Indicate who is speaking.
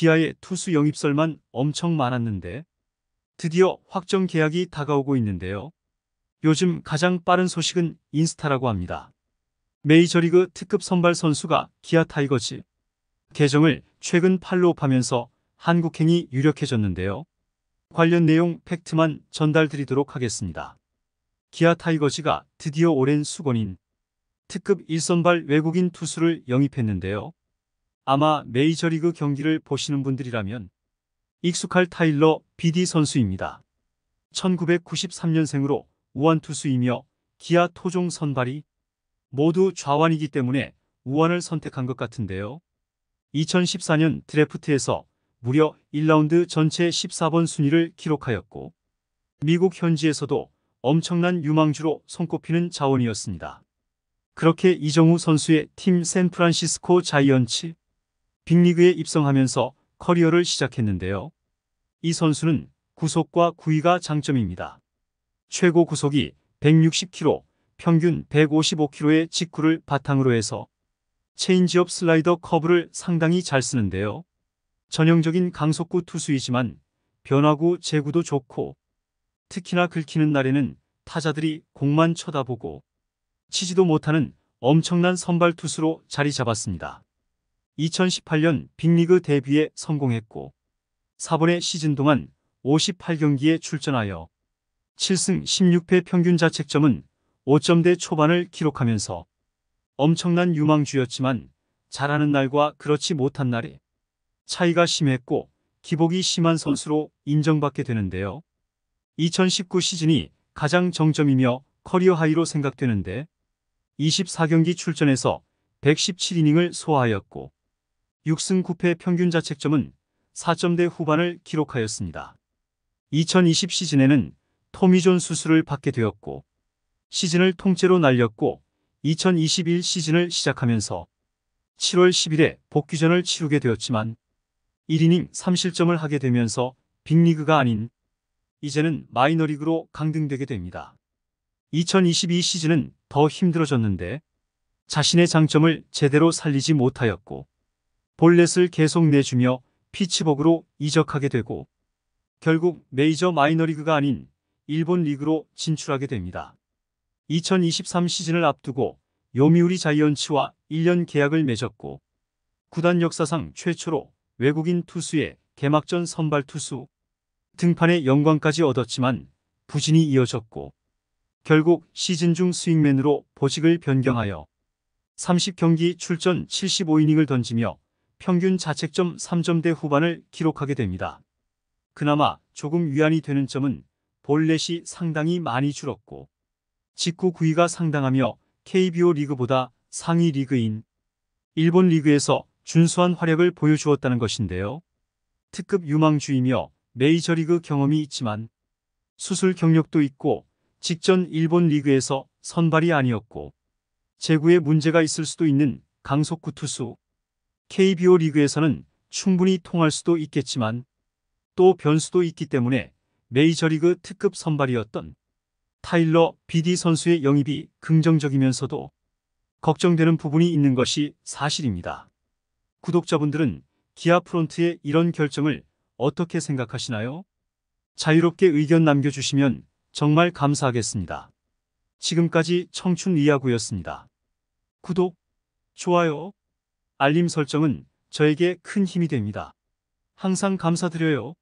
Speaker 1: 기아의 투수 영입설만 엄청 많았는데 드디어 확정 계약이 다가오고 있는데요. 요즘 가장 빠른 소식은 인스타라고 합니다. 메이저리그 특급 선발 선수가 기아 타이거즈 계정을 최근 팔로우하면서 한국행이 유력해졌는데요. 관련 내용 팩트만 전달드리도록 하겠습니다. 기아 타이거즈가 드디어 오랜 수건인 특급 1선발 외국인 투수를 영입했는데요. 아마 메이저리그 경기를 보시는 분들이라면 익숙할 타일러 비디 선수입니다. 1993년생으로 우완 투수이며 기아 토종 선발이 모두 좌완이기 때문에 우완을 선택한 것 같은데요. 2014년 드래프트에서 무려 1라운드 전체 14번 순위를 기록하였고 미국 현지에서도 엄청난 유망주로 손꼽히는 자원이었습니다. 그렇게 이정우 선수의 팀 샌프란시스코 자이언츠 빅리그에 입성하면서 커리어를 시작했는데요. 이 선수는 구속과 구위가 장점입니다. 최고 구속이 160km, 평균 155km의 직구를 바탕으로 해서 체인지업 슬라이더 커브를 상당히 잘 쓰는데요. 전형적인 강속구 투수이지만 변화구 제구도 좋고 특히나 긁히는 날에는 타자들이 공만 쳐다보고 치지도 못하는 엄청난 선발 투수로 자리 잡았습니다. 2018년 빅리그 데뷔에 성공했고 4번의 시즌 동안 58경기에 출전하여 7승 16패 평균 자책점은 5점대 초반을 기록하면서 엄청난 유망주였지만 잘하는 날과 그렇지 못한 날이 차이가 심했고 기복이 심한 선수로 인정받게 되는데요. 2019 시즌이 가장 정점이며 커리어 하이로 생각되는데 24경기 출전에서 117이닝을 소화하였고 6승 9패 평균 자책점은 4점대 후반을 기록하였습니다. 2020 시즌에는 토미존 수술을 받게 되었고 시즌을 통째로 날렸고 2021 시즌을 시작하면서 7월 10일에 복귀전을 치르게 되었지만 1이닝 3실점을 하게 되면서 빅리그가 아닌 이제는 마이너리그로 강등되게 됩니다. 2022 시즌은 더 힘들어졌는데 자신의 장점을 제대로 살리지 못하였고 볼넷을 계속 내주며 피치버그로 이적하게 되고 결국 메이저 마이너리그가 아닌 일본 리그로 진출하게 됩니다. 2023 시즌을 앞두고 요미우리 자이언츠와 1년 계약을 맺었고 구단 역사상 최초로 외국인 투수의 개막전 선발 투수 등판의 영광까지 얻었지만 부진이 이어졌고 결국 시즌 중 스윙맨으로 보직을 변경하여 30경기 출전 75이닝을 던지며 평균 자책점 3점대 후반을 기록하게 됩니다. 그나마 조금 위안이 되는 점은 볼넷이 상당히 많이 줄었고 직구 구위가 상당하며 KBO 리그보다 상위 리그인 일본 리그에서 준수한 활약을 보여주었다는 것인데요. 특급 유망주이며 메이저리그 경험이 있지만 수술 경력도 있고 직전 일본 리그에서 선발이 아니었고 제구에 문제가 있을 수도 있는 강속구 투수 KBO 리그에서는 충분히 통할 수도 있겠지만 또 변수도 있기 때문에 메이저리그 특급 선발이었던 타일러 BD 선수의 영입이 긍정적이면서도 걱정되는 부분이 있는 것이 사실입니다. 구독자분들은 기아 프론트의 이런 결정을 어떻게 생각하시나요? 자유롭게 의견 남겨주시면 정말 감사하겠습니다. 지금까지 청춘 이야구였습니다. 구독, 좋아요, 알림 설정은 저에게 큰 힘이 됩니다. 항상 감사드려요.